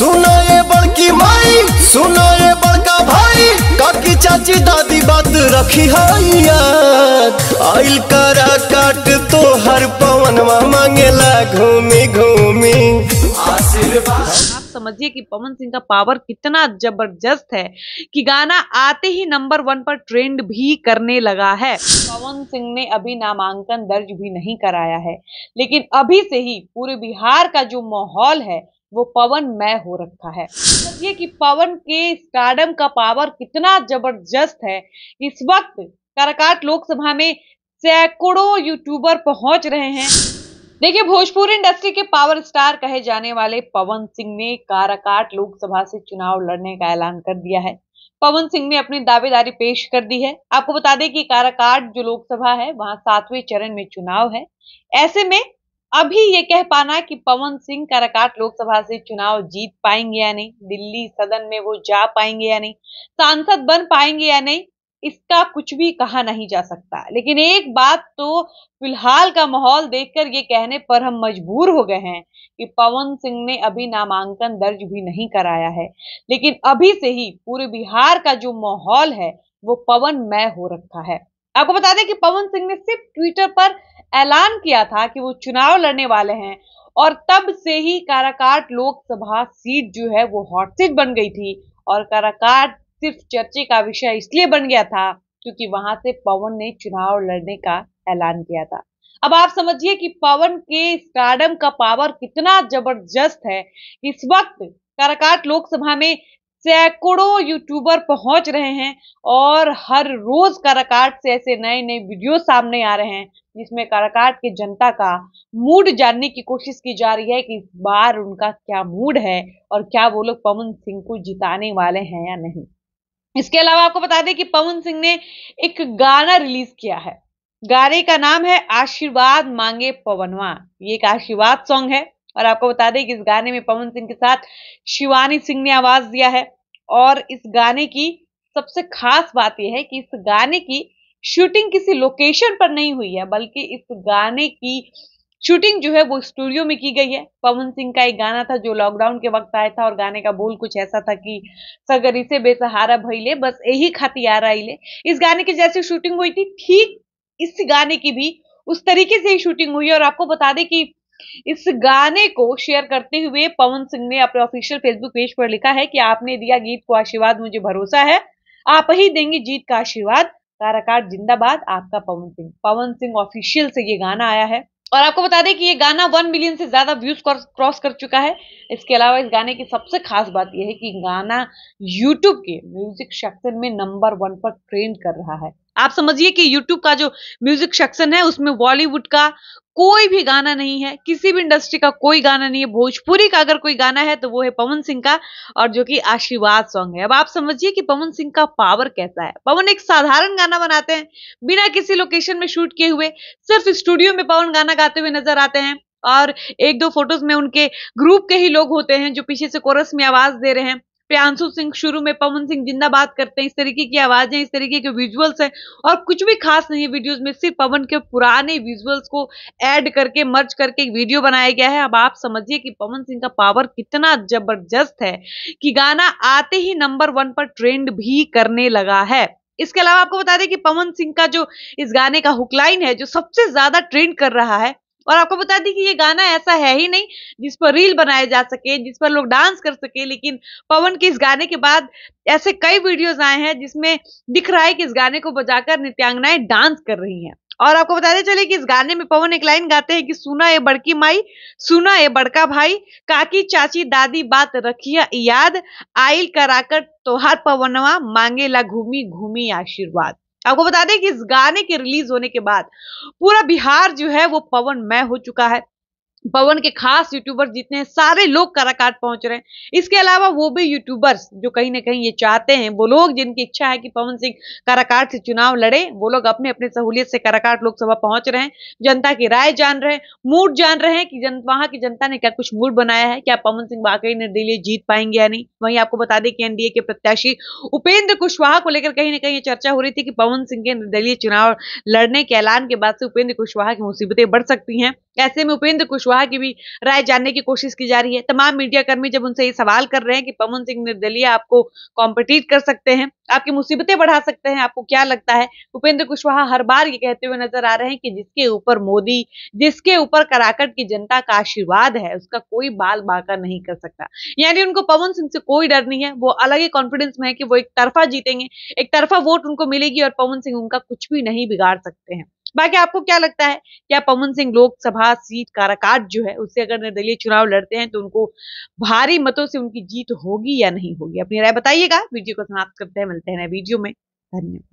सुनो ये बड़की माई सुनो ये बड़का भाई काकी चाची दादी बात रखी है आइल करा काट तो हर पवनवा मांगेला घूमी घूमी समझिए कि पवन सिंह का पावर कितना जबरदस्त है कि गाना आते ही नंबर वन पर ट्रेंड भी करने लगा है पवन सिंह ने अभी नामांकन दर्ज भी नहीं कराया है लेकिन अभी से ही पूरे बिहार का जो माहौल है वो पवन मैं हो रखा है समझिए कि पवन के स्टार्डम का पावर कितना जबरदस्त है इस वक्त काराकाट लोकसभा में सैकड़ों यूट्यूबर पहुंच रहे हैं देखिए भोजपुरी इंडस्ट्री के पावर स्टार कहे जाने वाले पवन सिंह ने काराकाट लोकसभा से चुनाव लड़ने का ऐलान कर दिया है पवन सिंह ने अपनी दावेदारी पेश कर दी है आपको बता दें कि काराकाट जो लोकसभा है वहां सातवें चरण में चुनाव है ऐसे में अभी ये कह पाना कि पवन सिंह कराकाट लोकसभा से चुनाव जीत पाएंगे या नहीं दिल्ली सदन में वो जा पाएंगे या नहीं सांसद बन पाएंगे या नहीं इसका कुछ भी कहा नहीं जा सकता लेकिन एक बात तो फिलहाल का माहौल देखकर ये कहने पर हम मजबूर हो गए हैं कि पवन सिंह ने अभी नामांकन दर्ज भी नहीं कराया है लेकिन अभी से ही पूरे बिहार का जो माहौल है वो पवन मय हो रखा है आपको बता दें कि पवन सिंह ने सिर्फ ट्विटर पर ऐलान किया था कि वो चुनाव लड़ने वाले हैं और तब से ही काराकाट लोकसभा सीट जो है वो हॉट सीट बन गई थी और काराकाट सिर्फ चर्चे का विषय इसलिए बन गया था क्योंकि वहां से पवन ने चुनाव लड़ने का ऐलान किया था अब आप समझिए कि पवन के स्टार्डम का पावर कितना जबरदस्त है इस वक्त काराकाट लोकसभा में सैकड़ों यूट्यूबर पहुंच रहे हैं और हर रोज काराकाट से ऐसे नए नए वीडियो सामने आ रहे हैं जिसमें काराकाट के जनता का मूड जानने की कोशिश की जा रही है कि इस बार उनका क्या मूड है और क्या वो लोग पवन सिंह को जिताने वाले हैं या नहीं इसके अलावा आपको बता दें कि पवन सिंह ने एक गाना रिलीज किया है गाने का नाम है आशीर्वाद मांगे पवनवा ये एक आशीर्वाद सॉन्ग है और आपको बता दें कि इस गाने में पवन सिंह के साथ शिवानी सिंह ने आवाज दिया है और इस गाने की सबसे खास बात यह है कि इस गाने की शूटिंग किसी लोकेशन पर नहीं हुई है बल्कि इस गाने की शूटिंग जो है वो स्टूडियो में की गई है पवन सिंह का एक गाना था जो लॉकडाउन के वक्त आया था और गाने का बोल कुछ ऐसा था कि सगर इसे बेसहारा भैले बस यही खतियारा ले इस गाने की जैसी शूटिंग हुई थी ठीक इस गाने की भी उस तरीके से ही शूटिंग हुई और आपको बता दें कि इस गाने को शेयर करते हुए पवन सिंह ने अपने ऑफिशियल फेसबुक पेज पर लिखा है कि आपने दिया गीत को आशीर्वाद मुझे भरोसा है आप ही देंगे जीत का आशीर्वाद काराकार जिंदाबाद आपका पवन सिंह पवन सिंह ऑफिशियल से ये गाना आया है और आपको बता दें कि ये गाना वन मिलियन से ज़्यादा व्यूज़ क्रॉस कर चुका है इसके अलावा इस गाने की सबसे खास बात यह है कि गाना यूट्यूब के म्यूजिक सेक्शन में नंबर वन पर ट्रेंड कर रहा है आप समझिए कि यूट्यूब का जो म्यूजिक सेक्शन है उसमें बॉलीवुड का कोई भी गाना नहीं है किसी भी इंडस्ट्री का कोई गाना नहीं है भोजपुरी का अगर कोई गाना है तो वो है पवन सिंह का और जो कि आशीर्वाद सॉन्ग है अब आप समझिए कि पवन सिंह का पावर कैसा है पवन एक साधारण गाना बनाते हैं बिना किसी लोकेशन में शूट किए हुए सिर्फ स्टूडियो में पवन गाना गाते हुए नजर आते हैं और एक दो फोटोज में उनके ग्रुप के ही लोग होते हैं जो पीछे से कोरस में आवाज दे रहे हैं प्रियांशु सिंह शुरू में पवन सिंह जिंदा बात करते हैं इस तरीके की आवाजें इस तरीके के विजुअल्स हैं और कुछ भी खास नहीं है वीडियोस में सिर्फ पवन के पुराने विजुअल्स को ऐड करके मर्ज करके एक वीडियो बनाया गया है अब आप समझिए कि पवन सिंह का पावर कितना जबरदस्त है कि गाना आते ही नंबर वन पर ट्रेंड भी करने लगा है इसके अलावा आपको बता दें कि पवन सिंह का जो इस गाने का हुकलाइन है जो सबसे ज्यादा ट्रेंड कर रहा है और आपको बता दें कि ये गाना ऐसा है ही नहीं जिस पर रील बनाए जा सके जिस पर लोग डांस कर सके लेकिन पवन के इस गाने के बाद ऐसे कई वीडियोज आए हैं जिसमें दिख रहा है कि इस गाने को बजाकर नित्यांगनाएं डांस कर रही हैं और आपको बताते चले कि इस गाने में पवन एक लाइन गाते हैं कि सुना ये बड़की माई सुना ये बड़का भाई काकी चाची दादी बात रखिया याद आइल कराकर तोहार पवनवा मांगे ला घूमी घूमी आशीर्वाद आपको बता दें कि इस गाने के रिलीज होने के बाद पूरा बिहार जो है वो पवन मय हो चुका है पवन के खास यूट्यूबर जितने हैं सारे लोग काराकाट पहुंच रहे हैं इसके अलावा वो भी यूट्यूबर्स जो कहीं ना कहीं ये चाहते हैं वो लोग जिनकी इच्छा है कि पवन सिंह काराकाट से चुनाव लड़े वो लोग अपने अपने सहूलियत से कराकाट लोकसभा पहुंच रहे हैं जनता की राय जान रहे हैं मूड जान रहे हैं कि जन वहां की जनता ने क्या कुछ मूड बनाया है क्या पवन सिंह वाकई निर्दलीय जीत पाएंगे या नहीं वही आपको बता दें कि एनडीए के प्रत्याशी उपेंद्र कुशवाहा को लेकर कहीं ना कहीं ये चर्चा हो रही थी कि पवन सिंह के निर्दलीय चुनाव लड़ने के ऐलान के बाद से उपेंद्र कुशवाहा की मुसीबतें बढ़ सकती हैं ऐसे में उपेंद्र कुशवाहा कुशवाहा की भी राय जानने की कोशिश की जा रही है तमाम मीडियाकर्मी जब उनसे ये सवाल कर रहे हैं कि पवन सिंह निर्दलीय आपको कॉम्पिटिट कर सकते हैं आपकी मुसीबतें बढ़ा सकते हैं आपको क्या लगता है उपेंद्र कुशवाहा हर बार ये कहते हुए नजर आ रहे हैं कि जिसके ऊपर मोदी जिसके ऊपर कराकट की जनता का आशीर्वाद है उसका कोई बाल बाका नहीं कर सकता यानी उनको पवन सिंह से कोई डर नहीं है वो अलग ही कॉन्फिडेंस में है कि वो एक तरफा जीतेंगे एक तरफा वोट उनको मिलेगी और पवन सिंह उनका कुछ भी नहीं बिगाड़ सकते हैं बाकी आपको क्या लगता है क्या पवन सिंह लोकसभा सीट काराकाट जो है उससे अगर निर्दलीय चुनाव लड़ते हैं तो उनको भारी मतों से उनकी जीत होगी या नहीं होगी अपनी राय बताइएगा वीडियो को समाप्त करते हैं मिलते हैं नए वीडियो में धन्यवाद